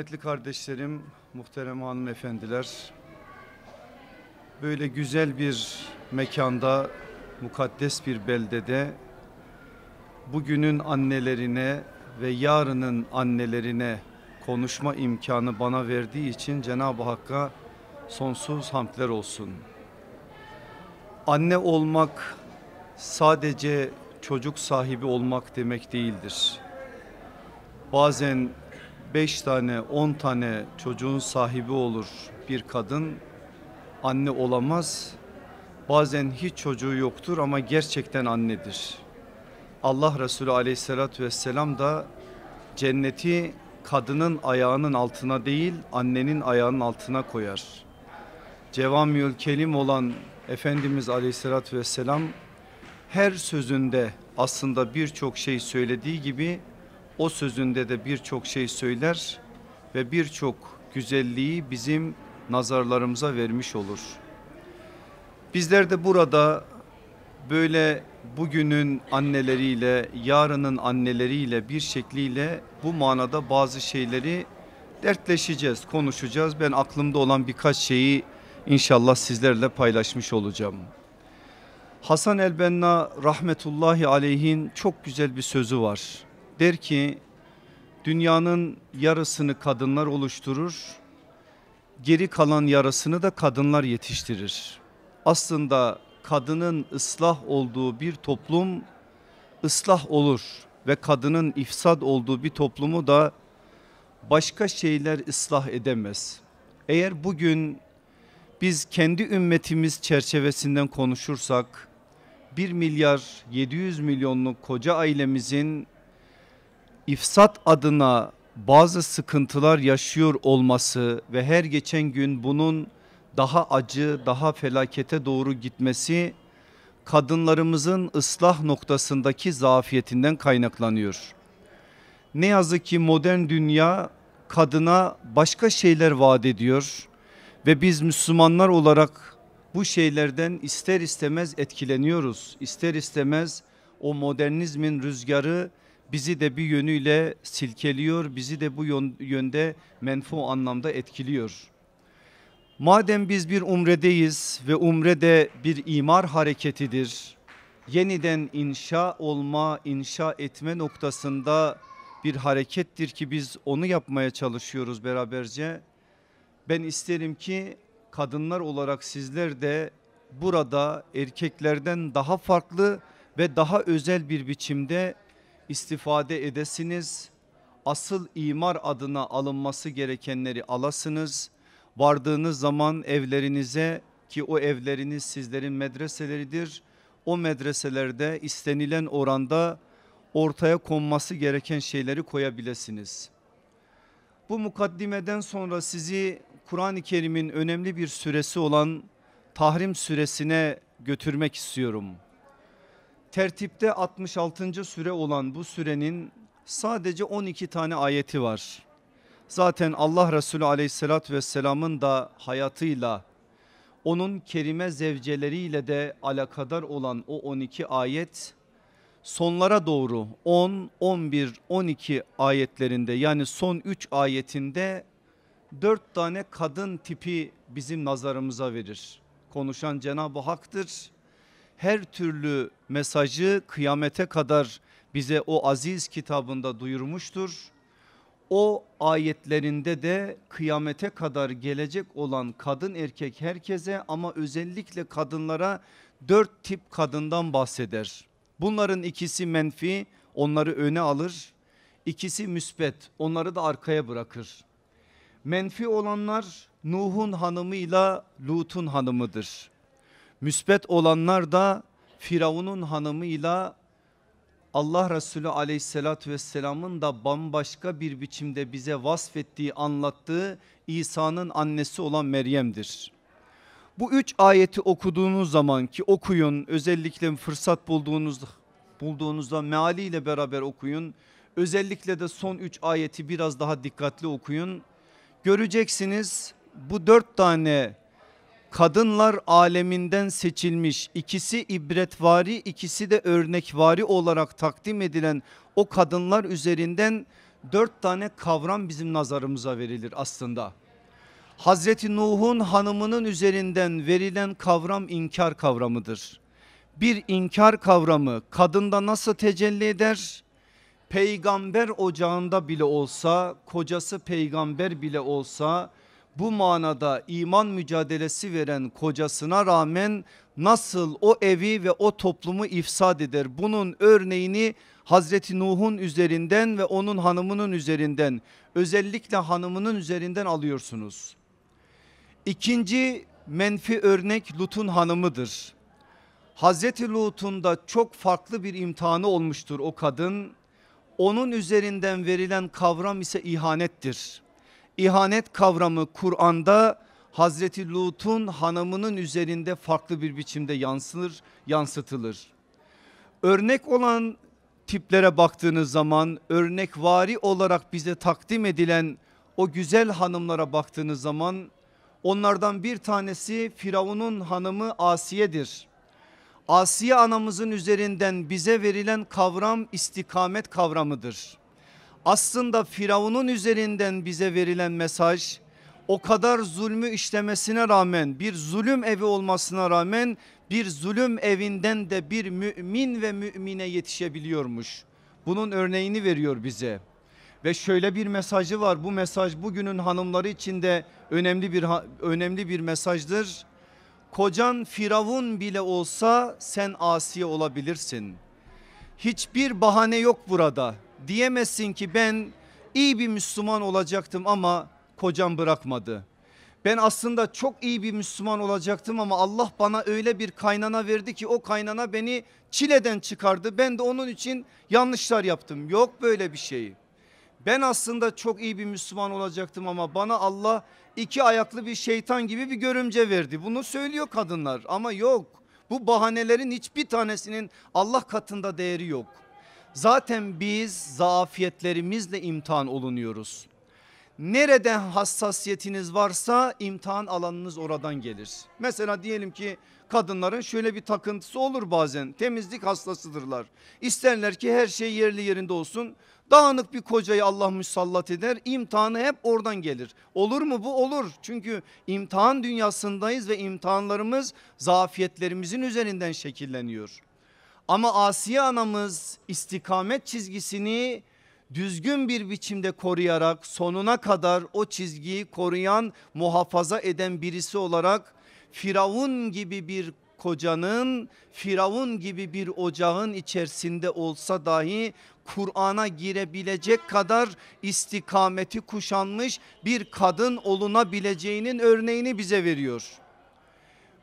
Kıymetli kardeşlerim, muhterem hanımefendiler, böyle güzel bir mekanda, mukaddes bir beldede bugünün annelerine ve yarının annelerine konuşma imkanı bana verdiği için Cenab-ı Hakk'a sonsuz hamdler olsun. Anne olmak sadece çocuk sahibi olmak demek değildir. Bazen 5 tane 10 tane çocuğun sahibi olur bir kadın anne olamaz. Bazen hiç çocuğu yoktur ama gerçekten annedir. Allah Resulü aleyhissalatü vesselam da cenneti kadının ayağının altına değil annenin ayağının altına koyar. Cevamiül kelim olan Efendimiz aleyhissalatü vesselam her sözünde aslında birçok şey söylediği gibi o sözünde de birçok şey söyler ve birçok güzelliği bizim nazarlarımıza vermiş olur. Bizler de burada böyle bugünün anneleriyle, yarının anneleriyle bir şekliyle bu manada bazı şeyleri dertleşeceğiz, konuşacağız. Ben aklımda olan birkaç şeyi inşallah sizlerle paylaşmış olacağım. Hasan el-Benna rahmetullahi aleyhin çok güzel bir sözü var der ki dünyanın yarısını kadınlar oluşturur, geri kalan yarısını da kadınlar yetiştirir. Aslında kadının ıslah olduğu bir toplum ıslah olur ve kadının ifsad olduğu bir toplumu da başka şeyler ıslah edemez. Eğer bugün biz kendi ümmetimiz çerçevesinden konuşursak 1 milyar 700 milyonluk koca ailemizin ifsat adına bazı sıkıntılar yaşıyor olması ve her geçen gün bunun daha acı, daha felakete doğru gitmesi kadınlarımızın ıslah noktasındaki zafiyetinden kaynaklanıyor. Ne yazık ki modern dünya kadına başka şeyler vaat ediyor ve biz Müslümanlar olarak bu şeylerden ister istemez etkileniyoruz. İster istemez o modernizmin rüzgarı bizi de bir yönüyle silkeliyor, bizi de bu yönde menfu anlamda etkiliyor. Madem biz bir umredeyiz ve umre de bir imar hareketidir. Yeniden inşa olma, inşa etme noktasında bir harekettir ki biz onu yapmaya çalışıyoruz beraberce. Ben isterim ki kadınlar olarak sizler de burada erkeklerden daha farklı ve daha özel bir biçimde istifade edesiniz. Asıl imar adına alınması gerekenleri alasınız. Vardığınız zaman evlerinize ki o evleriniz sizlerin medreseleridir. O medreselerde istenilen oranda ortaya konması gereken şeyleri koyabilirsiniz. Bu mukaddimeden sonra sizi Kur'an-ı Kerim'in önemli bir süresi olan Tahrim suresine götürmek istiyorum tertipte 66. süre olan bu sürenin sadece 12 tane ayeti var. Zaten Allah Resulü aleyhissalatü vesselamın da hayatıyla onun kerime zevceleriyle de alakadar olan o 12 ayet sonlara doğru 10, 11, 12 ayetlerinde yani son 3 ayetinde 4 tane kadın tipi bizim nazarımıza verir. Konuşan Cenab-ı Hak'tır her türlü mesajı kıyamete kadar bize o aziz kitabında duyurmuştur. O ayetlerinde de kıyamete kadar gelecek olan kadın erkek herkese ama özellikle kadınlara dört tip kadından bahseder. Bunların ikisi menfi onları öne alır. İkisi müspet, onları da arkaya bırakır. Menfi olanlar Nuh'un hanımıyla Lut'un hanımıdır. Müsbet olanlar da Firavun'un hanımıyla Allah Resulü aleyhissalatü vesselamın da bambaşka bir biçimde bize vasfettiği anlattığı İsa'nın annesi olan Meryem'dir. Bu üç ayeti okuduğunuz zaman ki okuyun özellikle fırsat bulduğunuz, bulduğunuzda mealiyle beraber okuyun. Özellikle de son üç ayeti biraz daha dikkatli okuyun. Göreceksiniz bu dört tane kadınlar aleminden seçilmiş ikisi ibretvari ikisi de örnekvari olarak takdim edilen o kadınlar üzerinden dört tane kavram bizim nazarımıza verilir aslında. Hazreti Nuh'un hanımının üzerinden verilen kavram inkar kavramıdır. Bir inkar kavramı kadında nasıl tecelli eder? Peygamber ocağında bile olsa, kocası peygamber bile olsa bu manada iman mücadelesi veren kocasına rağmen nasıl o evi ve o toplumu ifsad eder? Bunun örneğini Hazreti Nuh'un üzerinden ve onun hanımının üzerinden özellikle hanımının üzerinden alıyorsunuz. İkinci menfi örnek Lut'un hanımıdır. Hazreti Lut'un da çok farklı bir imtihanı olmuştur o kadın. Onun üzerinden verilen kavram ise ihanettir. İhanet kavramı Kur'an'da Hazreti Lut'un hanımının üzerinde farklı bir biçimde yansılır, yansıtılır. Örnek olan tiplere baktığınız zaman örnekvari olarak bize takdim edilen o güzel hanımlara baktığınız zaman onlardan bir tanesi Firavun'un hanımı Asiye'dir. Asiye anamızın üzerinden bize verilen kavram istikamet kavramıdır aslında Firavun'un üzerinden bize verilen mesaj o kadar zulmü işlemesine rağmen bir zulüm evi olmasına rağmen bir zulüm evinden de bir mümin ve mümine yetişebiliyormuş. Bunun örneğini veriyor bize. Ve şöyle bir mesajı var. Bu mesaj bugünün hanımları için de önemli bir önemli bir mesajdır. Kocan Firavun bile olsa sen asi olabilirsin. Hiçbir bahane yok burada diyemezsin ki ben iyi bir Müslüman olacaktım ama kocam bırakmadı. Ben aslında çok iyi bir Müslüman olacaktım ama Allah bana öyle bir kaynana verdi ki o kaynana beni çileden çıkardı. Ben de onun için yanlışlar yaptım. Yok böyle bir şey. Ben aslında çok iyi bir Müslüman olacaktım ama bana Allah iki ayaklı bir şeytan gibi bir görümce verdi. Bunu söylüyor kadınlar ama yok. Bu bahanelerin hiçbir tanesinin Allah katında değeri yok. Zaten biz zafiyetlerimizle imtihan olunuyoruz. Nerede hassasiyetiniz varsa imtihan alanınız oradan gelir. Mesela diyelim ki kadınların şöyle bir takıntısı olur bazen temizlik hastasıdırlar. İsterler ki her şey yerli yerinde olsun. Dağınık bir kocayı Allah müsallat eder imtihanı hep oradan gelir. Olur mu bu olur çünkü imtihan dünyasındayız ve imtihanlarımız zafiyetlerimizin üzerinden şekilleniyor. Ama Asiye anamız istikamet çizgisini düzgün bir biçimde koruyarak sonuna kadar o çizgiyi koruyan muhafaza eden birisi olarak Firavun gibi bir kocanın Firavun gibi bir ocağın içerisinde olsa dahi Kur'an'a girebilecek kadar istikameti kuşanmış bir kadın olunabileceğinin örneğini bize veriyor.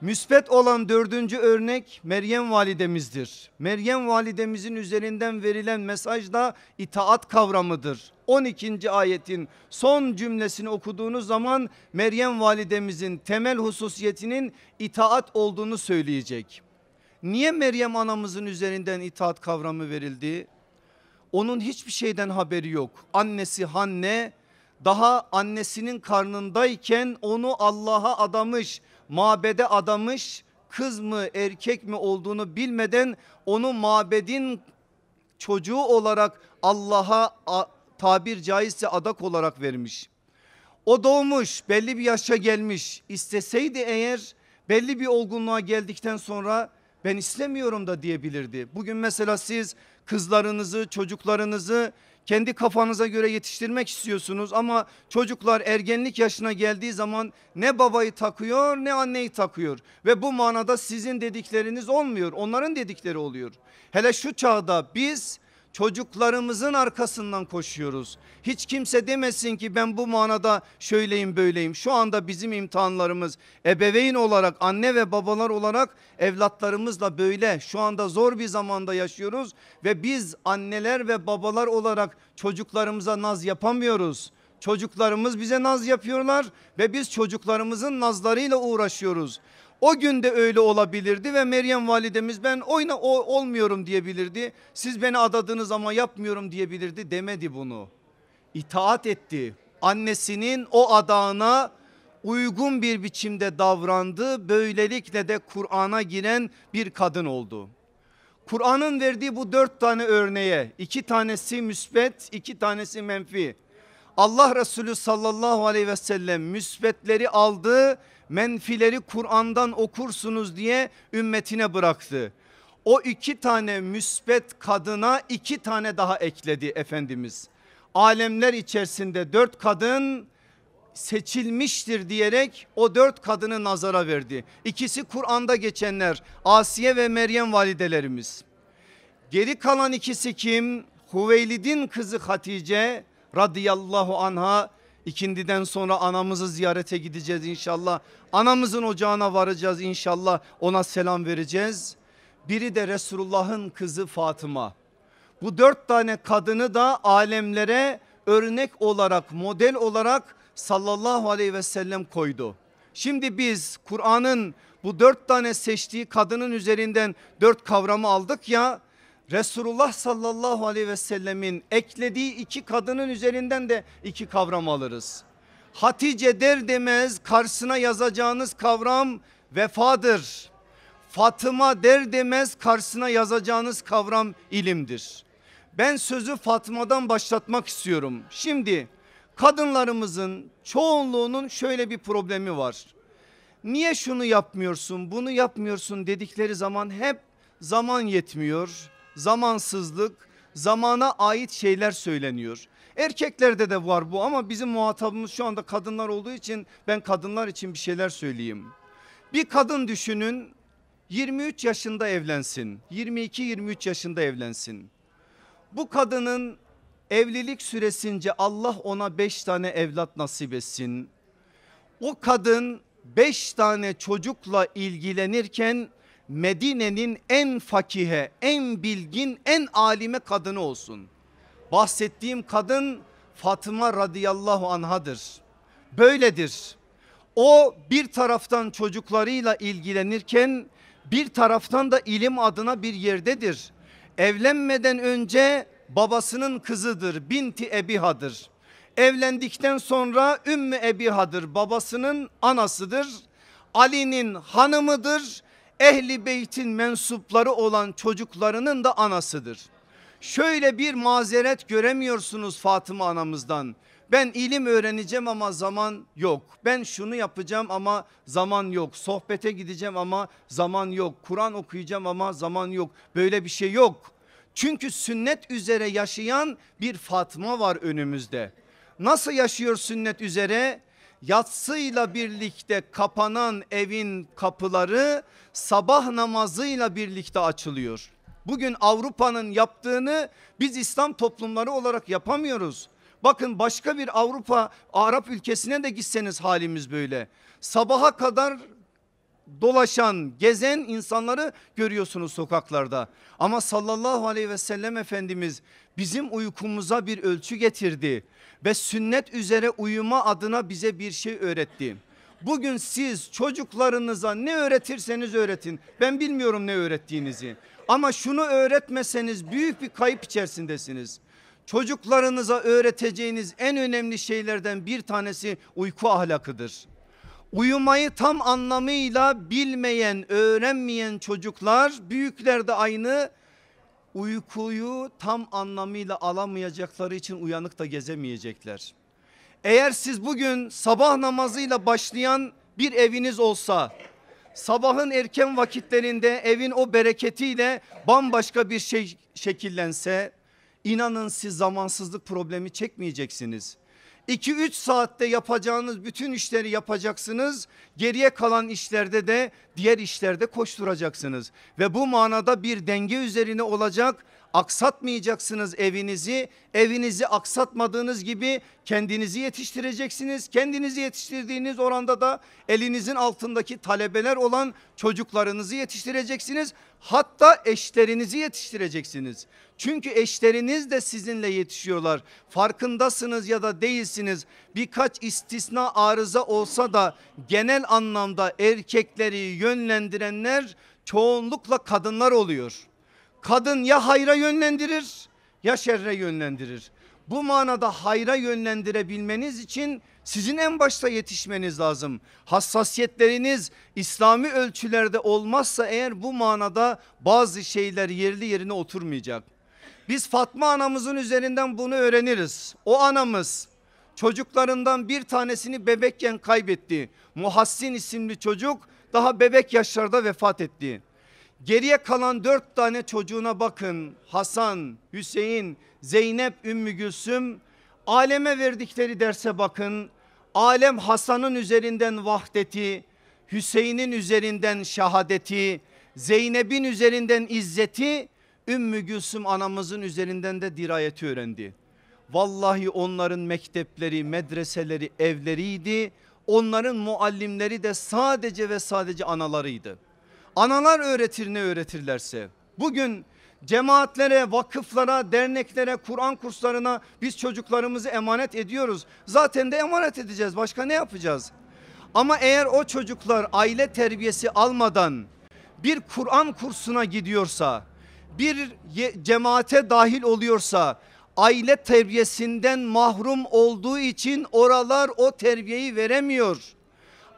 Müspet olan dördüncü örnek Meryem validemizdir. Meryem validemizin üzerinden verilen mesaj da itaat kavramıdır. 12. ayetin son cümlesini okuduğunuz zaman Meryem validemizin temel hususiyetinin itaat olduğunu söyleyecek. Niye Meryem anamızın üzerinden itaat kavramı verildi? Onun hiçbir şeyden haberi yok. Annesi Hanne daha annesinin karnındayken onu Allah'a adamış mabede adamış kız mı erkek mi olduğunu bilmeden onu mabedin çocuğu olarak Allah'a tabir caizse adak olarak vermiş. O doğmuş belli bir yaşa gelmiş isteseydi eğer belli bir olgunluğa geldikten sonra ben istemiyorum da diyebilirdi. Bugün mesela siz kızlarınızı çocuklarınızı kendi kafanıza göre yetiştirmek istiyorsunuz ama çocuklar ergenlik yaşına geldiği zaman ne babayı takıyor ne anneyi takıyor ve bu manada sizin dedikleriniz olmuyor onların dedikleri oluyor. Hele şu çağda biz çocuklarımızın arkasından koşuyoruz. Hiç kimse demesin ki ben bu manada şöyleyim böyleyim. Şu anda bizim imtihanlarımız ebeveyn olarak anne ve babalar olarak evlatlarımızla böyle şu anda zor bir zamanda yaşıyoruz ve biz anneler ve babalar olarak çocuklarımıza naz yapamıyoruz. Çocuklarımız bize naz yapıyorlar ve biz çocuklarımızın nazlarıyla uğraşıyoruz. O gün de öyle olabilirdi ve Meryem validemiz ben oyna o, olmuyorum diyebilirdi. Siz beni adadınız ama yapmıyorum diyebilirdi demedi bunu. İtaat etti. Annesinin o adağına uygun bir biçimde davrandı. Böylelikle de Kur'an'a giren bir kadın oldu. Kur'an'ın verdiği bu dört tane örneğe iki tanesi müsbet iki tanesi menfi. Allah Resulü sallallahu aleyhi ve sellem müsbetleri aldı menfileri Kur'an'dan okursunuz diye ümmetine bıraktı. O iki tane müsbet kadına iki tane daha ekledi Efendimiz. Alemler içerisinde dört kadın seçilmiştir diyerek o dört kadını nazara verdi. İkisi Kur'an'da geçenler Asiye ve Meryem validelerimiz. Geri kalan ikisi kim? Huveylid'in kızı Hatice radıyallahu anha İkindiden sonra anamızı ziyarete gideceğiz inşallah. Anamızın ocağına varacağız inşallah. Ona selam vereceğiz. Biri de Resulullah'ın kızı Fatıma. Bu dört tane kadını da alemlere örnek olarak model olarak sallallahu aleyhi ve sellem koydu. Şimdi biz Kur'an'ın bu dört tane seçtiği kadının üzerinden dört kavramı aldık ya Resulullah sallallahu aleyhi ve sellemin eklediği iki kadının üzerinden de iki kavram alırız. Hatice der demez karşısına yazacağınız kavram vefadır. Fatıma der demez karşısına yazacağınız kavram ilimdir. Ben sözü Fatma'dan başlatmak istiyorum. Şimdi kadınlarımızın çoğunluğunun şöyle bir problemi var. Niye şunu yapmıyorsun bunu yapmıyorsun dedikleri zaman hep zaman yetmiyor zamansızlık, zamana ait şeyler söyleniyor. Erkeklerde de var bu ama bizim muhatabımız şu anda kadınlar olduğu için ben kadınlar için bir şeyler söyleyeyim. Bir kadın düşünün 23 yaşında evlensin. 22-23 yaşında evlensin. Bu kadının evlilik süresince Allah ona 5 tane evlat nasip etsin. O kadın 5 tane çocukla ilgilenirken Medine'nin en fakihe, en bilgin, en alime kadını olsun. Bahsettiğim kadın Fatıma radıyallahu anhadır. Böyledir. O bir taraftan çocuklarıyla ilgilenirken bir taraftan da ilim adına bir yerdedir. Evlenmeden önce babasının kızıdır. Binti Ebiha'dır. Evlendikten sonra Ümmü Ebiha'dır. Babasının anasıdır. Ali'nin hanımıdır ehli beytin mensupları olan çocuklarının da anasıdır. Şöyle bir mazeret göremiyorsunuz Fatıma anamızdan. Ben ilim öğreneceğim ama zaman yok. Ben şunu yapacağım ama zaman yok. Sohbete gideceğim ama zaman yok. Kur'an okuyacağım ama zaman yok. Böyle bir şey yok. Çünkü sünnet üzere yaşayan bir Fatma var önümüzde. Nasıl yaşıyor sünnet üzere? yatsıyla birlikte kapanan evin kapıları sabah namazıyla birlikte açılıyor. Bugün Avrupa'nın yaptığını biz İslam toplumları olarak yapamıyoruz. Bakın başka bir Avrupa Arap ülkesine de gitseniz halimiz böyle. Sabaha kadar dolaşan gezen insanları görüyorsunuz sokaklarda. Ama sallallahu aleyhi ve sellem Efendimiz bizim uykumuza bir ölçü getirdi ve sünnet üzere uyuma adına bize bir şey öğretti. Bugün siz çocuklarınıza ne öğretirseniz öğretin. Ben bilmiyorum ne öğrettiğinizi. Ama şunu öğretmeseniz büyük bir kayıp içerisindesiniz. Çocuklarınıza öğreteceğiniz en önemli şeylerden bir tanesi uyku ahlakıdır. Uyumayı tam anlamıyla bilmeyen, öğrenmeyen çocuklar büyükler de aynı uykuyu tam anlamıyla alamayacakları için uyanık da gezemeyecekler. Eğer siz bugün sabah namazıyla başlayan bir eviniz olsa sabahın erken vakitlerinde evin o bereketiyle bambaşka bir şey şekillense inanın siz zamansızlık problemi çekmeyeceksiniz. 2-3 saatte yapacağınız bütün işleri yapacaksınız. Geriye kalan işlerde de diğer işlerde koşturacaksınız. Ve bu manada bir denge üzerine olacak aksatmayacaksınız evinizi. Evinizi aksatmadığınız gibi kendinizi yetiştireceksiniz. Kendinizi yetiştirdiğiniz oranda da elinizin altındaki talebeler olan çocuklarınızı yetiştireceksiniz. Hatta eşlerinizi yetiştireceksiniz. Çünkü eşleriniz de sizinle yetişiyorlar. Farkındasınız ya da değilsiniz. Birkaç istisna arıza olsa da genel anlamda erkekleri yönlendirenler çoğunlukla kadınlar oluyor kadın ya hayra yönlendirir ya şerre yönlendirir. Bu manada hayra yönlendirebilmeniz için sizin en başta yetişmeniz lazım. Hassasiyetleriniz İslami ölçülerde olmazsa eğer bu manada bazı şeyler yerli yerine oturmayacak. Biz Fatma anamızın üzerinden bunu öğreniriz. O anamız çocuklarından bir tanesini bebekken kaybetti. Muhassin isimli çocuk daha bebek yaşlarda vefat etti. Geriye kalan dört tane çocuğuna bakın. Hasan, Hüseyin, Zeynep, Ümmü Gülsüm. Aleme verdikleri derse bakın. Alem Hasan'ın üzerinden vahdeti, Hüseyin'in üzerinden şahadeti, Zeynep'in üzerinden izzeti, Ümmü Gülsüm anamızın üzerinden de dirayeti öğrendi. Vallahi onların mektepleri, medreseleri, evleriydi. Onların muallimleri de sadece ve sadece analarıydı. Analar öğretir ne öğretirlerse. Bugün cemaatlere, vakıflara, derneklere, Kur'an kurslarına biz çocuklarımızı emanet ediyoruz. Zaten de emanet edeceğiz. Başka ne yapacağız? Ama eğer o çocuklar aile terbiyesi almadan bir Kur'an kursuna gidiyorsa, bir cemaate dahil oluyorsa, aile terbiyesinden mahrum olduğu için oralar o terbiyeyi veremiyor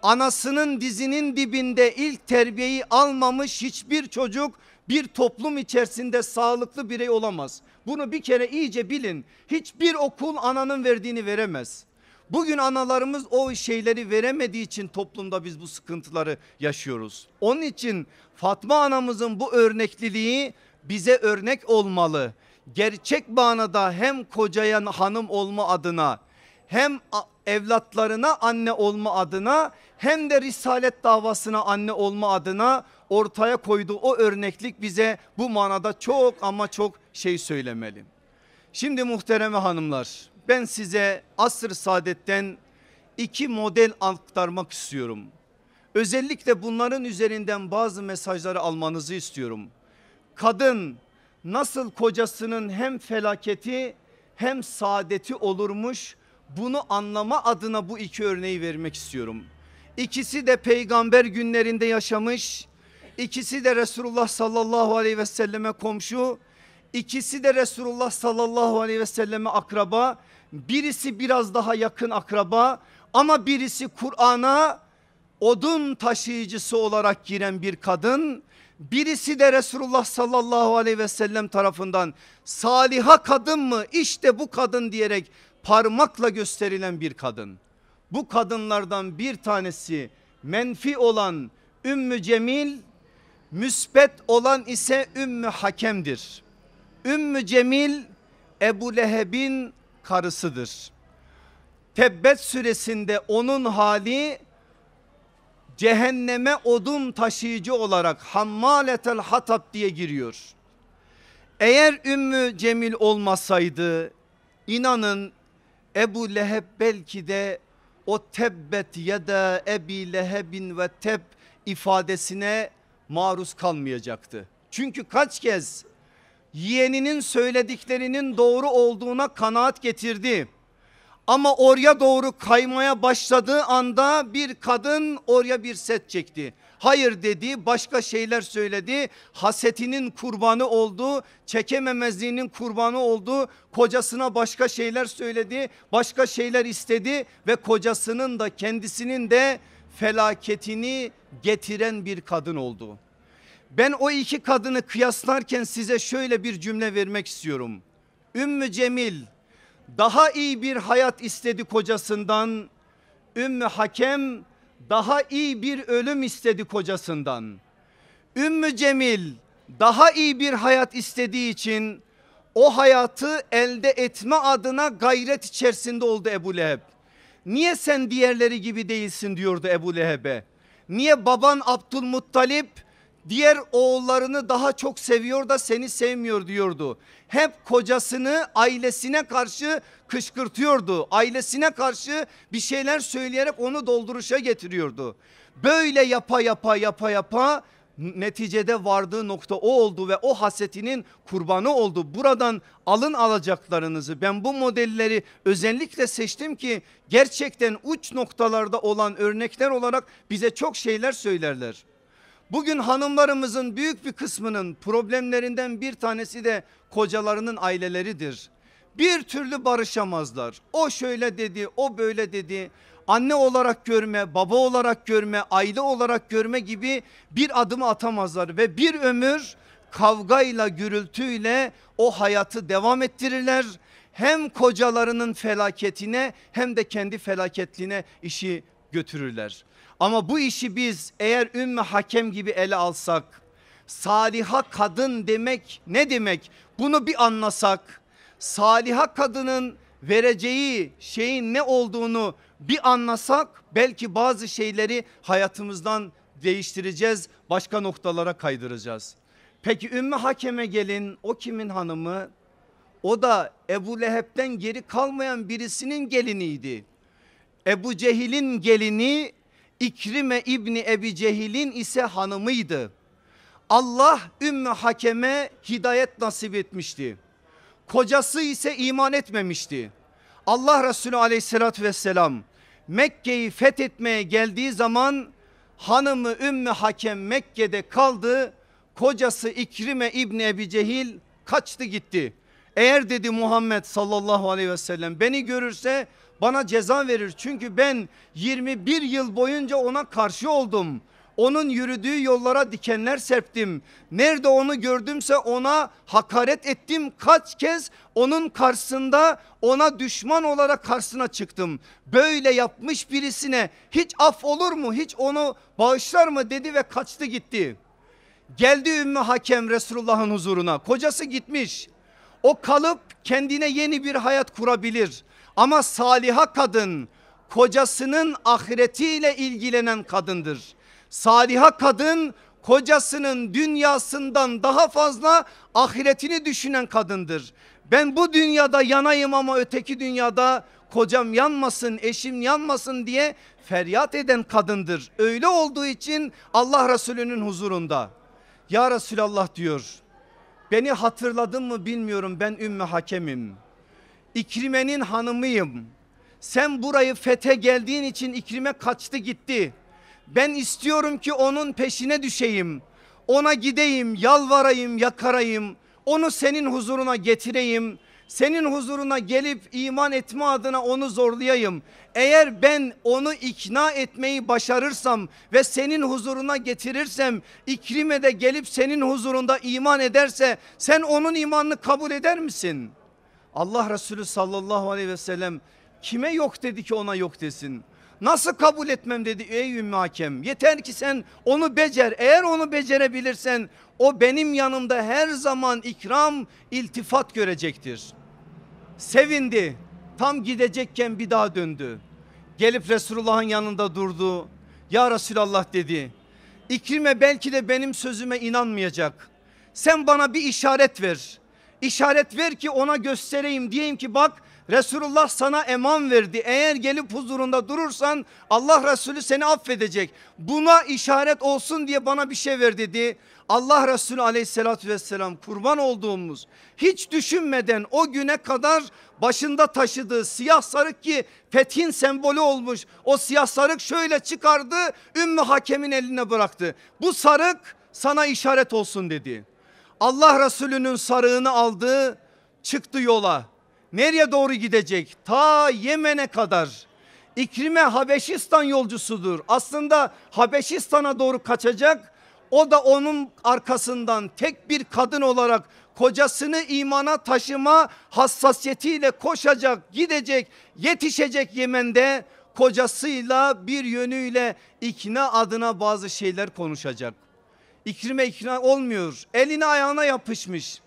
anasının dizinin dibinde ilk terbiyeyi almamış hiçbir çocuk bir toplum içerisinde sağlıklı birey olamaz. Bunu bir kere iyice bilin. Hiçbir okul ananın verdiğini veremez. Bugün analarımız o şeyleri veremediği için toplumda biz bu sıkıntıları yaşıyoruz. Onun için Fatma anamızın bu örnekliliği bize örnek olmalı. Gerçek manada hem kocaya hanım olma adına hem evlatlarına anne olma adına hem de risalet davasına anne olma adına ortaya koyduğu o örneklik bize bu manada çok ama çok şey söylemeli. Şimdi muhtereme hanımlar ben size asr saadetten iki model aktarmak istiyorum. Özellikle bunların üzerinden bazı mesajları almanızı istiyorum. Kadın nasıl kocasının hem felaketi hem saadeti olurmuş bunu anlama adına bu iki örneği vermek istiyorum. İkisi de peygamber günlerinde yaşamış. İkisi de Resulullah sallallahu aleyhi ve selleme komşu. İkisi de Resulullah sallallahu aleyhi ve selleme akraba. Birisi biraz daha yakın akraba ama birisi Kur'an'a odun taşıyıcısı olarak giren bir kadın. Birisi de Resulullah sallallahu aleyhi ve sellem tarafından saliha kadın mı işte bu kadın diyerek parmakla gösterilen bir kadın. Bu kadınlardan bir tanesi menfi olan Ümmü Cemil, müsbet olan ise Ümmü Hakem'dir. Ümmü Cemil Ebu Leheb'in karısıdır. Tebbet suresinde onun hali cehenneme odun taşıyıcı olarak Hammaletel Hatap diye giriyor. Eğer Ümmü Cemil olmasaydı inanın Ebu Leheb belki de o tebbet yeda ebi lehebin ve teb ifadesine maruz kalmayacaktı. Çünkü kaç kez yeğeninin söylediklerinin doğru olduğuna kanaat getirdi. Ama oraya doğru kaymaya başladığı anda bir kadın oraya bir set çekti. Hayır dedi başka şeyler söyledi. Hasetinin kurbanı oldu. Çekememezliğinin kurbanı oldu. Kocasına başka şeyler söyledi. Başka şeyler istedi ve kocasının da kendisinin de felaketini getiren bir kadın oldu. Ben o iki kadını kıyaslarken size şöyle bir cümle vermek istiyorum. Ümmü Cemil daha iyi bir hayat istedi kocasından. Ümmü Hakem daha iyi bir ölüm istedi kocasından. Ümmü Cemil daha iyi bir hayat istediği için o hayatı elde etme adına gayret içerisinde oldu Ebu Leheb. Niye sen diğerleri gibi değilsin diyordu Ebu Leheb'e. Niye baban Abdülmuttalip diğer oğullarını daha çok seviyor da seni sevmiyor diyordu. Hep kocasını ailesine karşı kışkırtıyordu. Ailesine karşı bir şeyler söyleyerek onu dolduruşa getiriyordu. Böyle yapa yapa yapa yapa neticede vardığı nokta o oldu ve o hasetinin kurbanı oldu. Buradan alın alacaklarınızı ben bu modelleri özellikle seçtim ki gerçekten uç noktalarda olan örnekler olarak bize çok şeyler söylerler. Bugün hanımlarımızın büyük bir kısmının problemlerinden bir tanesi de kocalarının aileleridir bir türlü barışamazlar. O şöyle dedi o böyle dedi anne olarak görme, baba olarak görme, aile olarak görme gibi bir adımı atamazlar ve bir ömür kavgayla gürültüyle o hayatı devam ettirirler. Hem kocalarının felaketine hem de kendi felaketliğine işi götürürler. Ama bu işi biz eğer Ümmü Hakem gibi ele alsak, saliha kadın demek ne demek bunu bir anlasak saliha kadının vereceği şeyin ne olduğunu bir anlasak belki bazı şeyleri hayatımızdan değiştireceğiz başka noktalara kaydıracağız. Peki Ümmü Hakem'e gelin o kimin hanımı? O da Ebu Leheb'den geri kalmayan birisinin geliniydi. Ebu Cehil'in gelini İkrime İbni Ebi Cehil'in ise hanımıydı. Allah Ümmü Hakem'e hidayet nasip etmişti. Kocası ise iman etmemişti. Allah Resulü aleyhissalatü vesselam Mekke'yi fethetmeye geldiği zaman hanımı Ümmü Hakem Mekke'de kaldı. Kocası İkrime İbni Ebi Cehil kaçtı gitti. Eğer dedi Muhammed sallallahu aleyhi ve sellem beni görürse bana ceza verir. Çünkü ben 21 yıl boyunca ona karşı oldum. Onun yürüdüğü yollara dikenler serptim. Nerede onu gördümse ona hakaret ettim. Kaç kez onun karşısında ona düşman olarak karşısına çıktım. Böyle yapmış birisine hiç af olur mu? Hiç onu bağışlar mı dedi ve kaçtı gitti. Geldi Ümmü Hakem Resulullah'ın huzuruna. Kocası gitmiş. O kalıp kendine yeni bir hayat kurabilir. Ama saliha kadın kocasının ahiretiyle ilgilenen kadındır. Saliha kadın kocasının dünyasından daha fazla ahiretini düşünen kadındır. Ben bu dünyada yanayım ama öteki dünyada kocam yanmasın, eşim yanmasın diye feryat eden kadındır. Öyle olduğu için Allah Resulü'nün huzurunda. Ya Resulallah diyor. Beni hatırladın mı bilmiyorum ben Ümmü Hakem'im. İkrime'nin hanımıyım. Sen burayı fete geldiğin için İkrime kaçtı gitti. Ben istiyorum ki onun peşine düşeyim. Ona gideyim, yalvarayım, yakarayım. Onu senin huzuruna getireyim. Senin huzuruna gelip iman etme adına onu zorlayayım. Eğer ben onu ikna etmeyi başarırsam ve senin huzuruna getirirsem İkrime de gelip senin huzurunda iman ederse sen onun imanını kabul eder misin? Allah Resulü sallallahu aleyhi ve sellem kime yok dedi ki ona yok desin. Nasıl kabul etmem dedi ey Ümmü Hakem. Yeter ki sen onu becer. Eğer onu becerebilirsen o benim yanımda her zaman ikram iltifat görecektir. Sevindi. Tam gidecekken bir daha döndü. Gelip Resulullah'ın yanında durdu. Ya Resulallah dedi. İkrime belki de benim sözüme inanmayacak. Sen bana bir işaret ver. İşaret ver ki ona göstereyim diyeyim ki bak Resulullah sana eman verdi. Eğer gelip huzurunda durursan Allah Resulü seni affedecek. Buna işaret olsun diye bana bir şey ver dedi. Allah Resulü aleyhissalatü vesselam kurban olduğumuz hiç düşünmeden o güne kadar başında taşıdığı siyah sarık ki fethin sembolü olmuş. O siyah sarık şöyle çıkardı Ümmü Hakem'in eline bıraktı. Bu sarık sana işaret olsun dedi. Allah Resulü'nün sarığını aldı çıktı yola Nereye doğru gidecek? Ta Yemen'e kadar. İkrime Habeşistan yolcusudur. Aslında Habeşistan'a doğru kaçacak. O da onun arkasından tek bir kadın olarak kocasını imana taşıma hassasiyetiyle koşacak, gidecek, yetişecek Yemen'de kocasıyla bir yönüyle ikna adına bazı şeyler konuşacak. İkrime ikna olmuyor. Elini ayağına yapışmış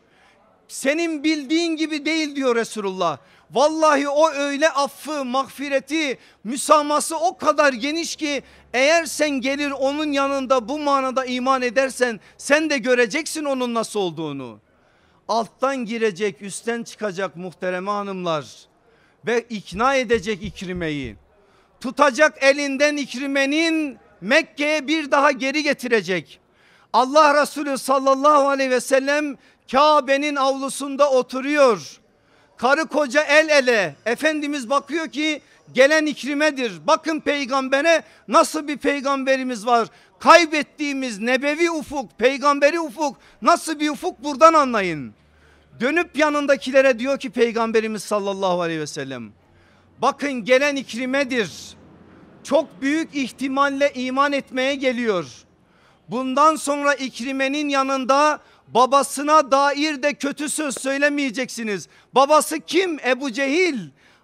senin bildiğin gibi değil diyor Resulullah. Vallahi o öyle affı, mağfireti, müsaması o kadar geniş ki eğer sen gelir onun yanında bu manada iman edersen sen de göreceksin onun nasıl olduğunu. Alttan girecek, üstten çıkacak muhtereme hanımlar ve ikna edecek ikrimeyi. Tutacak elinden ikrimenin Mekke'ye bir daha geri getirecek. Allah Resulü sallallahu aleyhi ve sellem Kabe'nin avlusunda oturuyor. Karı koca el ele. Efendimiz bakıyor ki gelen ikrimedir. Bakın peygambere nasıl bir peygamberimiz var. Kaybettiğimiz nebevi ufuk, peygamberi ufuk nasıl bir ufuk buradan anlayın. Dönüp yanındakilere diyor ki peygamberimiz sallallahu aleyhi ve sellem. Bakın gelen ikrimedir. Çok büyük ihtimalle iman etmeye geliyor. Bundan sonra ikrimenin yanında babasına dair de kötü söz söylemeyeceksiniz. Babası kim? Ebu Cehil.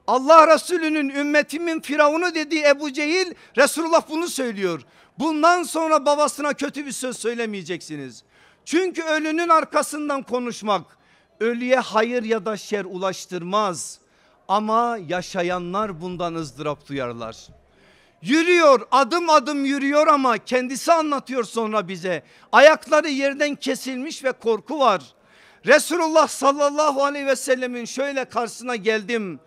Allah Resulü'nün ümmetimin firavunu dediği Ebu Cehil Resulullah bunu söylüyor. Bundan sonra babasına kötü bir söz söylemeyeceksiniz. Çünkü ölünün arkasından konuşmak ölüye hayır ya da şer ulaştırmaz. Ama yaşayanlar bundan ızdırap duyarlar. Yürüyor adım adım yürüyor ama kendisi anlatıyor sonra bize. Ayakları yerden kesilmiş ve korku var. Resulullah sallallahu aleyhi ve sellemin şöyle karşısına geldim.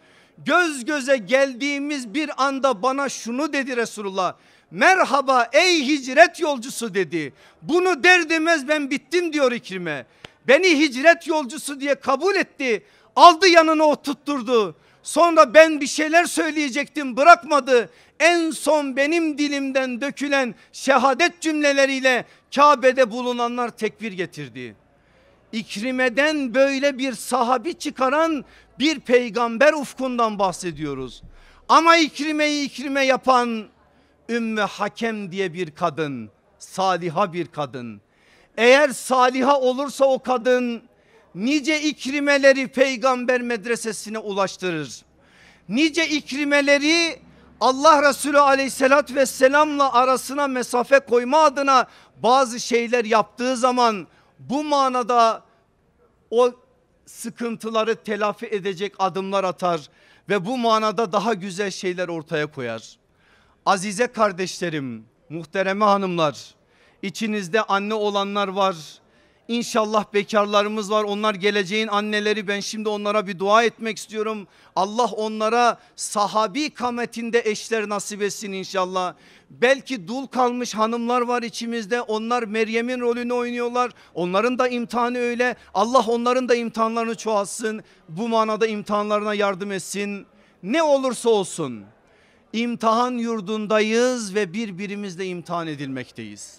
Göz göze geldiğimiz bir anda bana şunu dedi Resulullah. Merhaba ey hicret yolcusu dedi. Bunu der demez ben bittim diyor ikrime. Beni hicret yolcusu diye kabul etti. Aldı yanına oturtturdu. Sonra ben bir şeyler söyleyecektim bırakmadı en son benim dilimden dökülen şehadet cümleleriyle Kabe'de bulunanlar tekbir getirdi. İkrimeden böyle bir sahabi çıkaran bir peygamber ufkundan bahsediyoruz. Ama ikrimeyi ikrime yapan Ümmü Hakem diye bir kadın, saliha bir kadın. Eğer saliha olursa o kadın nice ikrimeleri peygamber medresesine ulaştırır. Nice ikrimeleri Allah Resulü aleyhissalat vesselamla arasına mesafe koyma adına bazı şeyler yaptığı zaman bu manada o sıkıntıları telafi edecek adımlar atar ve bu manada daha güzel şeyler ortaya koyar. Azize kardeşlerim, muhtereme hanımlar, içinizde anne olanlar var, İnşallah bekarlarımız var onlar geleceğin anneleri ben şimdi onlara bir dua etmek istiyorum. Allah onlara sahabi kametinde eşler nasip etsin inşallah. Belki dul kalmış hanımlar var içimizde onlar Meryem'in rolünü oynuyorlar. Onların da imtihanı öyle Allah onların da imtihanlarını çoğalsın. Bu manada imtihanlarına yardım etsin. Ne olursa olsun imtihan yurdundayız ve birbirimizle imtihan edilmekteyiz.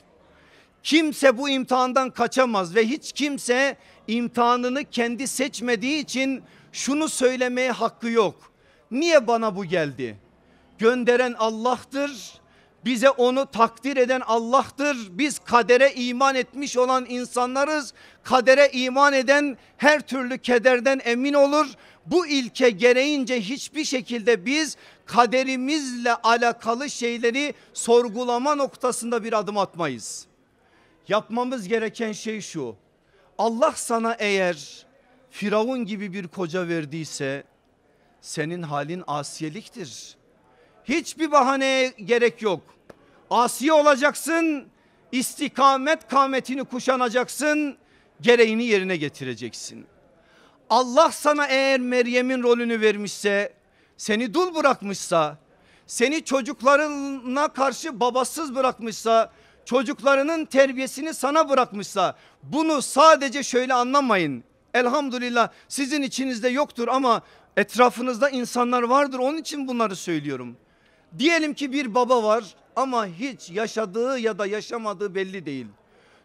Kimse bu imtihandan kaçamaz ve hiç kimse imtihanını kendi seçmediği için şunu söylemeye hakkı yok. Niye bana bu geldi? Gönderen Allah'tır. Bize onu takdir eden Allah'tır. Biz kadere iman etmiş olan insanlarız. Kadere iman eden her türlü kederden emin olur. Bu ilke gereğince hiçbir şekilde biz kaderimizle alakalı şeyleri sorgulama noktasında bir adım atmayız. Yapmamız gereken şey şu. Allah sana eğer Firavun gibi bir koca verdiyse senin halin asiyeliktir. Hiçbir bahaneye gerek yok. Asiye olacaksın, istikamet kametini kuşanacaksın, gereğini yerine getireceksin. Allah sana eğer Meryem'in rolünü vermişse, seni dul bırakmışsa, seni çocuklarına karşı babasız bırakmışsa çocuklarının terbiyesini sana bırakmışsa bunu sadece şöyle anlamayın. Elhamdülillah sizin içinizde yoktur ama etrafınızda insanlar vardır onun için bunları söylüyorum. Diyelim ki bir baba var ama hiç yaşadığı ya da yaşamadığı belli değil.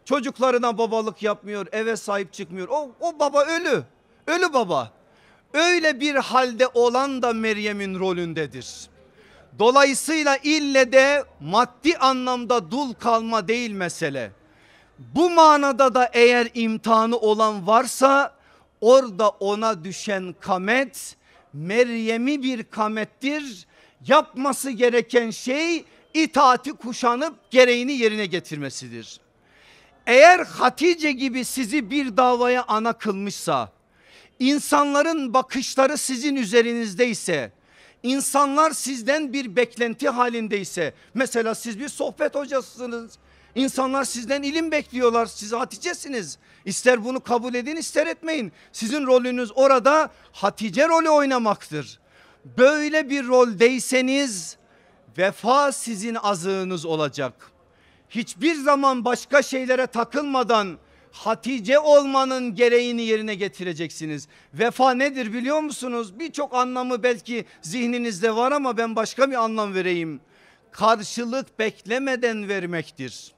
Çocuklarına babalık yapmıyor, eve sahip çıkmıyor. O, o baba ölü, ölü baba. Öyle bir halde olan da Meryem'in rolündedir. Dolayısıyla ille de maddi anlamda dul kalma değil mesele. Bu manada da eğer imtihanı olan varsa orada ona düşen kamet Meryem'i bir kamettir. Yapması gereken şey itaati kuşanıp gereğini yerine getirmesidir. Eğer Hatice gibi sizi bir davaya ana kılmışsa, insanların bakışları sizin üzerinizde ise İnsanlar sizden bir beklenti halindeyse mesela siz bir sohbet hocasısınız. İnsanlar sizden ilim bekliyorlar. Siz Hatice'siniz. İster bunu kabul edin ister etmeyin. Sizin rolünüz orada Hatice rolü oynamaktır. Böyle bir roldeyseniz vefa sizin azığınız olacak. Hiçbir zaman başka şeylere takılmadan Hatice olmanın gereğini yerine getireceksiniz. Vefa nedir biliyor musunuz? Birçok anlamı belki zihninizde var ama ben başka bir anlam vereyim. Karşılık beklemeden vermektir.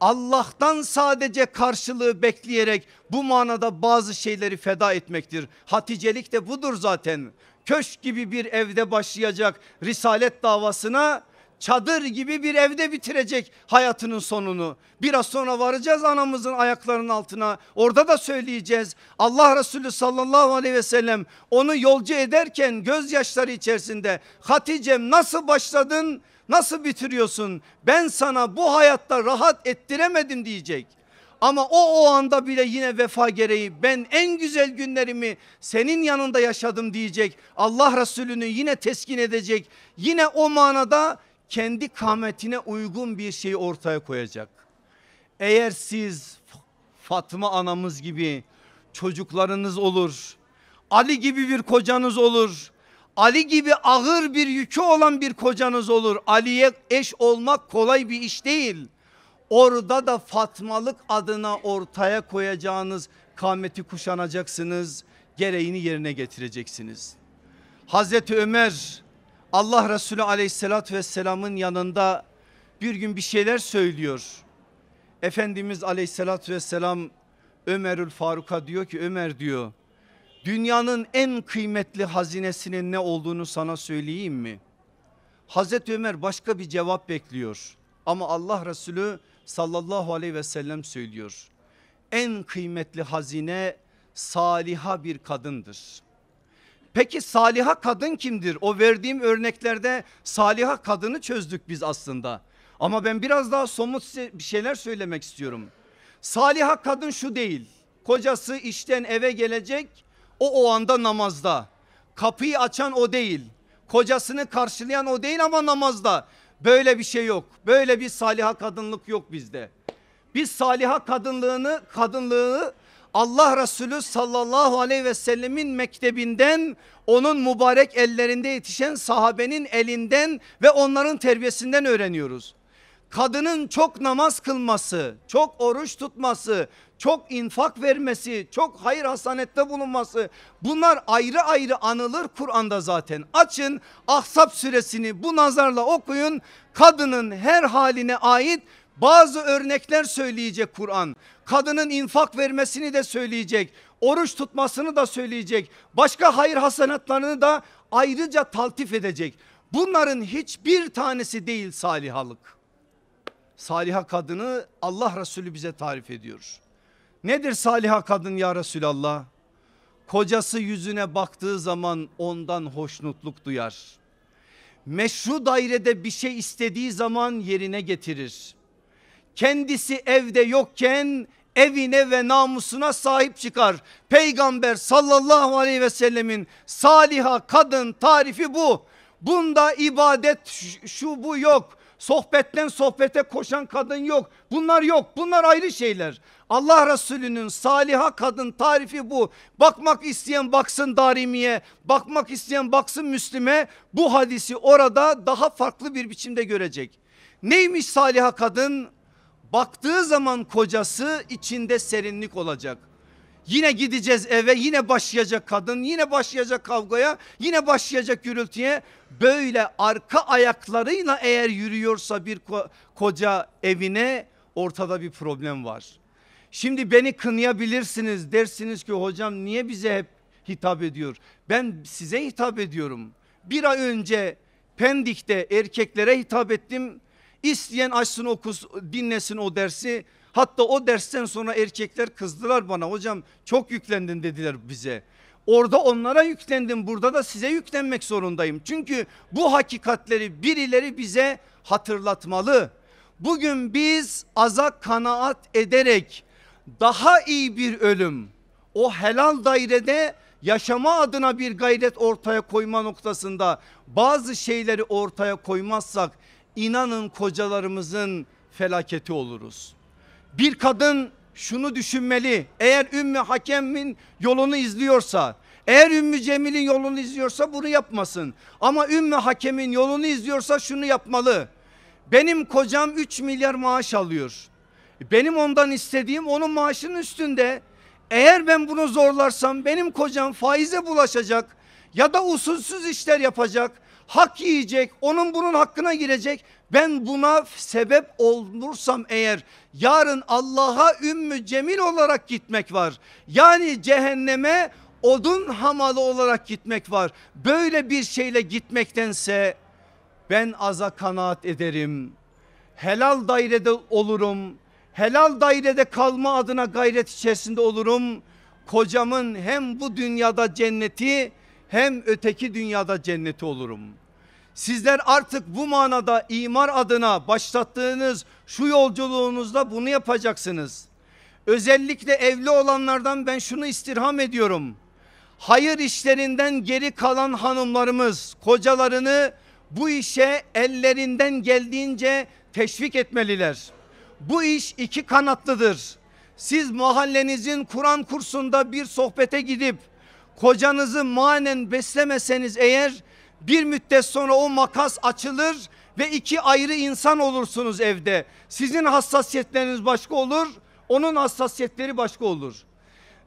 Allah'tan sadece karşılığı bekleyerek bu manada bazı şeyleri feda etmektir. Haticelik de budur zaten. Köşk gibi bir evde başlayacak risalet davasına çadır gibi bir evde bitirecek hayatının sonunu. Biraz sonra varacağız anamızın ayaklarının altına. Orada da söyleyeceğiz. Allah Resulü sallallahu aleyhi ve sellem onu yolcu ederken gözyaşları içerisinde Hatice'm nasıl başladın? Nasıl bitiriyorsun? Ben sana bu hayatta rahat ettiremedim diyecek. Ama o o anda bile yine vefa gereği ben en güzel günlerimi senin yanında yaşadım diyecek. Allah Resulü'nü yine teskin edecek. Yine o manada kendi kametine uygun bir şeyi ortaya koyacak. Eğer siz Fatma anamız gibi çocuklarınız olur. Ali gibi bir kocanız olur. Ali gibi ağır bir yükü olan bir kocanız olur. Ali'ye eş olmak kolay bir iş değil. Orada da Fatmalık adına ortaya koyacağınız kameti kuşanacaksınız. Gereğini yerine getireceksiniz. Hazreti Ömer Allah Resulü aleyhissalatü vesselamın yanında bir gün bir şeyler söylüyor. Efendimiz aleyhissalatü vesselam Ömerül Faruk'a diyor ki Ömer diyor dünyanın en kıymetli hazinesinin ne olduğunu sana söyleyeyim mi? Hazreti Ömer başka bir cevap bekliyor ama Allah Resulü sallallahu aleyhi ve sellem söylüyor. En kıymetli hazine saliha bir kadındır. Peki saliha kadın kimdir? O verdiğim örneklerde saliha kadını çözdük biz aslında. Ama ben biraz daha somut bir şeyler söylemek istiyorum. Saliha kadın şu değil. Kocası işten eve gelecek o o anda namazda. Kapıyı açan o değil. Kocasını karşılayan o değil ama namazda. Böyle bir şey yok. Böyle bir saliha kadınlık yok bizde. Biz saliha kadınlığını kadınlığı Allah Resulü sallallahu aleyhi ve sellemin mektebinden onun mübarek ellerinde yetişen sahabenin elinden ve onların terbiyesinden öğreniyoruz. Kadının çok namaz kılması, çok oruç tutması, çok infak vermesi, çok hayır hasanette bulunması bunlar ayrı ayrı anılır Kur'an'da zaten. Açın Ahzab suresini bu nazarla okuyun. Kadının her haline ait bazı örnekler söyleyecek Kur'an. Kadının infak vermesini de söyleyecek. Oruç tutmasını da söyleyecek. Başka hayır hasenatlarını da ayrıca taltif edecek. Bunların hiçbir tanesi değil salihalık. Saliha kadını Allah Resulü bize tarif ediyor. Nedir saliha kadın ya Resulallah? Kocası yüzüne baktığı zaman ondan hoşnutluk duyar. Meşru dairede bir şey istediği zaman yerine getirir kendisi evde yokken evine ve namusuna sahip çıkar. Peygamber sallallahu aleyhi ve sellemin saliha kadın tarifi bu. Bunda ibadet şu bu yok. Sohbetten sohbete koşan kadın yok. Bunlar yok. Bunlar ayrı şeyler. Allah Resulü'nün saliha kadın tarifi bu. Bakmak isteyen baksın Darimi'ye, bakmak isteyen baksın Müslim'e. Bu hadisi orada daha farklı bir biçimde görecek. Neymiş saliha kadın? Baktığı zaman kocası içinde serinlik olacak. Yine gideceğiz eve yine başlayacak kadın yine başlayacak kavgaya yine başlayacak gürültüye böyle arka ayaklarıyla eğer yürüyorsa bir ko koca evine ortada bir problem var. Şimdi beni kınayabilirsiniz dersiniz ki hocam niye bize hep hitap ediyor? Ben size hitap ediyorum. Bir ay önce Pendik'te erkeklere hitap ettim İsteyen açsın okus, dinlesin o dersi. Hatta o dersten sonra erkekler kızdılar bana hocam çok yüklendin dediler bize. Orada onlara yüklendim burada da size yüklenmek zorundayım. Çünkü bu hakikatleri birileri bize hatırlatmalı. Bugün biz aza kanaat ederek daha iyi bir ölüm o helal dairede yaşama adına bir gayret ortaya koyma noktasında bazı şeyleri ortaya koymazsak inanın kocalarımızın felaketi oluruz. Bir kadın şunu düşünmeli eğer Ümmü Hakem'in yolunu izliyorsa eğer Ümmü Cemil'in yolunu izliyorsa bunu yapmasın. Ama Ümmü Hakem'in yolunu izliyorsa şunu yapmalı. Benim kocam 3 milyar maaş alıyor. Benim ondan istediğim onun maaşının üstünde. Eğer ben bunu zorlarsam benim kocam faize bulaşacak ya da usulsüz işler yapacak hak yiyecek onun bunun hakkına girecek ben buna sebep olursam eğer yarın Allah'a ümmü cemil olarak gitmek var yani cehenneme odun hamalı olarak gitmek var böyle bir şeyle gitmektense ben aza kanaat ederim helal dairede olurum helal dairede kalma adına gayret içerisinde olurum kocamın hem bu dünyada cenneti hem öteki dünyada cenneti olurum.'' Sizler artık bu manada imar adına başlattığınız şu yolculuğunuzda bunu yapacaksınız. Özellikle evli olanlardan ben şunu istirham ediyorum. Hayır işlerinden geri kalan hanımlarımız kocalarını bu işe ellerinden geldiğince teşvik etmeliler. Bu iş iki kanatlıdır. Siz mahallenizin Kur'an kursunda bir sohbete gidip kocanızı manen beslemeseniz eğer bir müddet sonra o makas açılır ve iki ayrı insan olursunuz evde. Sizin hassasiyetleriniz başka olur, onun hassasiyetleri başka olur.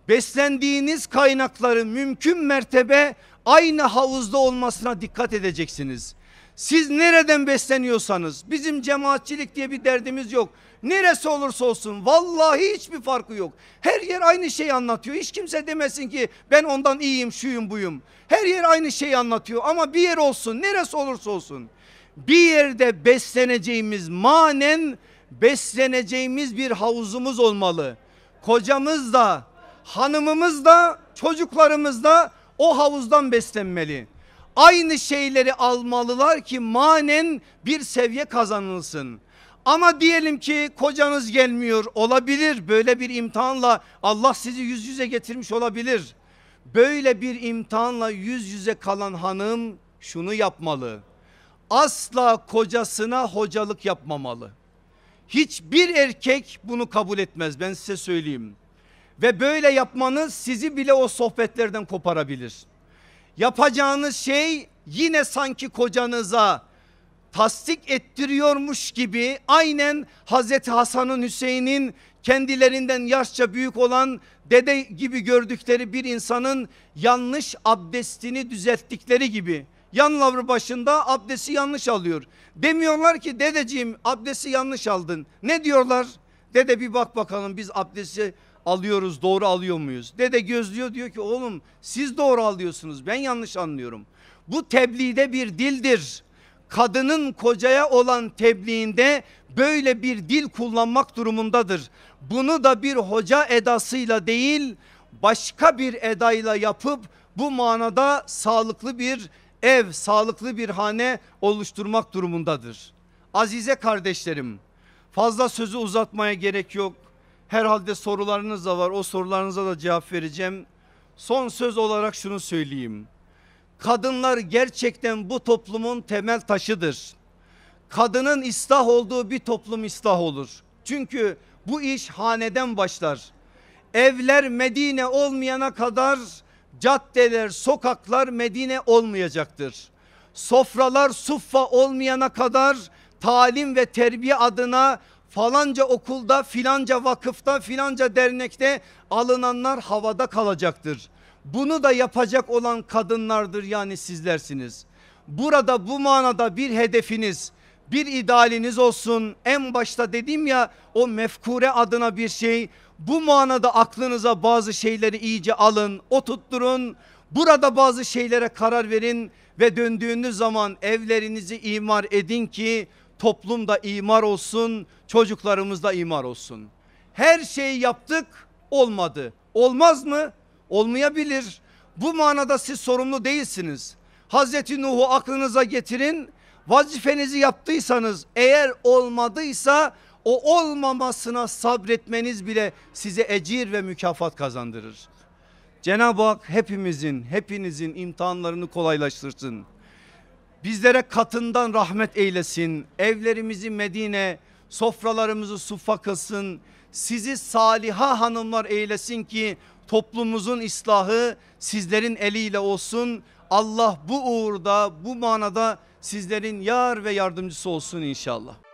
Beslendiğiniz kaynakların mümkün mertebe aynı havuzda olmasına dikkat edeceksiniz. Siz nereden besleniyorsanız bizim cemaatçilik diye bir derdimiz yok. Neresi olursa olsun vallahi hiçbir farkı yok. Her yer aynı şeyi anlatıyor. Hiç kimse demesin ki ben ondan iyiyim şuyum buyum. Her yer aynı şeyi anlatıyor ama bir yer olsun neresi olursa olsun. Bir yerde besleneceğimiz manen besleneceğimiz bir havuzumuz olmalı. Kocamız da hanımımız da çocuklarımız da o havuzdan beslenmeli aynı şeyleri almalılar ki manen bir seviye kazanılsın. Ama diyelim ki kocanız gelmiyor olabilir böyle bir imtihanla Allah sizi yüz yüze getirmiş olabilir. Böyle bir imtihanla yüz yüze kalan hanım şunu yapmalı. Asla kocasına hocalık yapmamalı. Hiçbir erkek bunu kabul etmez ben size söyleyeyim. Ve böyle yapmanız sizi bile o sohbetlerden koparabilir yapacağınız şey yine sanki kocanıza tasdik ettiriyormuş gibi aynen Hazreti Hasan'ın Hüseyin'in kendilerinden yaşça büyük olan dede gibi gördükleri bir insanın yanlış abdestini düzelttikleri gibi. Yan lavru başında abdesti yanlış alıyor. Demiyorlar ki dedeciğim abdesti yanlış aldın. Ne diyorlar? Dede bir bak bakalım biz abdesti alıyoruz doğru alıyor muyuz? Dede gözlüyor diyor ki oğlum siz doğru alıyorsunuz ben yanlış anlıyorum. Bu tebliğde bir dildir. Kadının kocaya olan tebliğinde böyle bir dil kullanmak durumundadır. Bunu da bir hoca edasıyla değil başka bir edayla yapıp bu manada sağlıklı bir ev, sağlıklı bir hane oluşturmak durumundadır. Azize kardeşlerim fazla sözü uzatmaya gerek yok. Herhalde sorularınız da var o sorularınıza da cevap vereceğim. Son söz olarak şunu söyleyeyim. Kadınlar gerçekten bu toplumun temel taşıdır. Kadının ıslah olduğu bir toplum ıslah olur. Çünkü bu iş haneden başlar. Evler Medine olmayana kadar caddeler, sokaklar Medine olmayacaktır. Sofralar suffa olmayana kadar talim ve terbiye adına falanca okulda filanca vakıfta filanca dernekte alınanlar havada kalacaktır. Bunu da yapacak olan kadınlardır yani sizlersiniz. Burada bu manada bir hedefiniz bir idealiniz olsun en başta dedim ya o mefkure adına bir şey bu manada aklınıza bazı şeyleri iyice alın oturtturun burada bazı şeylere karar verin ve döndüğünüz zaman evlerinizi imar edin ki toplumda imar olsun, çocuklarımızda imar olsun. Her şeyi yaptık olmadı. Olmaz mı? Olmayabilir. Bu manada siz sorumlu değilsiniz. Hazreti Nuh'u aklınıza getirin. Vazifenizi yaptıysanız eğer olmadıysa o olmamasına sabretmeniz bile size ecir ve mükafat kazandırır. Cenab-ı Hak hepimizin, hepinizin imtihanlarını kolaylaştırsın. Bizlere katından rahmet eylesin. Evlerimizi Medine, sofralarımızı suffa kılsın. Sizi saliha hanımlar eylesin ki toplumumuzun islahı sizlerin eliyle olsun. Allah bu uğurda bu manada sizlerin yar ve yardımcısı olsun inşallah.